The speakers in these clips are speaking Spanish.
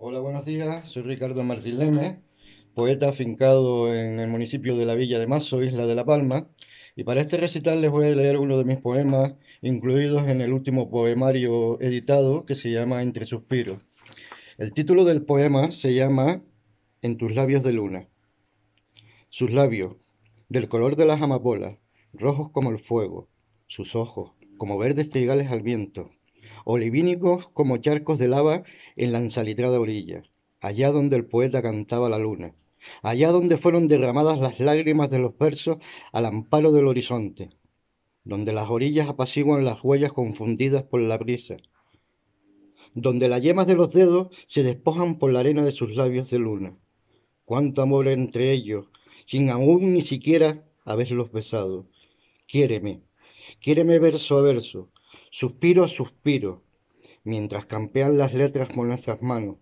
Hola, buenos días. Soy Ricardo Martín poeta afincado en el municipio de la Villa de Mazo, Isla de La Palma. Y para este recital les voy a leer uno de mis poemas incluidos en el último poemario editado que se llama Entre Suspiros. El título del poema se llama En tus labios de luna. Sus labios, del color de las amapolas, rojos como el fuego, sus ojos, como verdes trigales al viento, olivínicos como charcos de lava en la ensalitrada orilla, allá donde el poeta cantaba la luna, allá donde fueron derramadas las lágrimas de los versos al amparo del horizonte, donde las orillas apaciguan las huellas confundidas por la brisa, donde las yemas de los dedos se despojan por la arena de sus labios de luna. Cuánto amor entre ellos, sin aún ni siquiera haberlos besado. Quiéreme, quiéreme verso a verso, Suspiro, suspiro, mientras campean las letras con nuestras manos.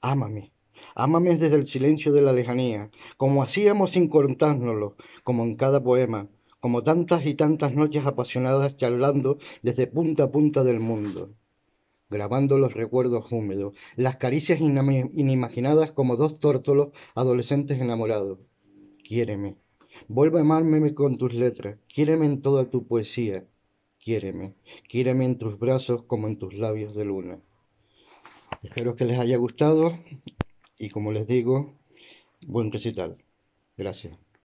Ámame, ámame desde el silencio de la lejanía, como hacíamos sin contárnoslo, como en cada poema, como tantas y tantas noches apasionadas charlando desde punta a punta del mundo grabando los recuerdos húmedos, las caricias inimaginadas como dos tórtolos adolescentes enamorados. Quiéreme, vuelve a amarme con tus letras, quiéreme en toda tu poesía, Quiéreme, quiéreme en tus brazos como en tus labios de luna. Espero que les haya gustado y como les digo, buen recital. Gracias.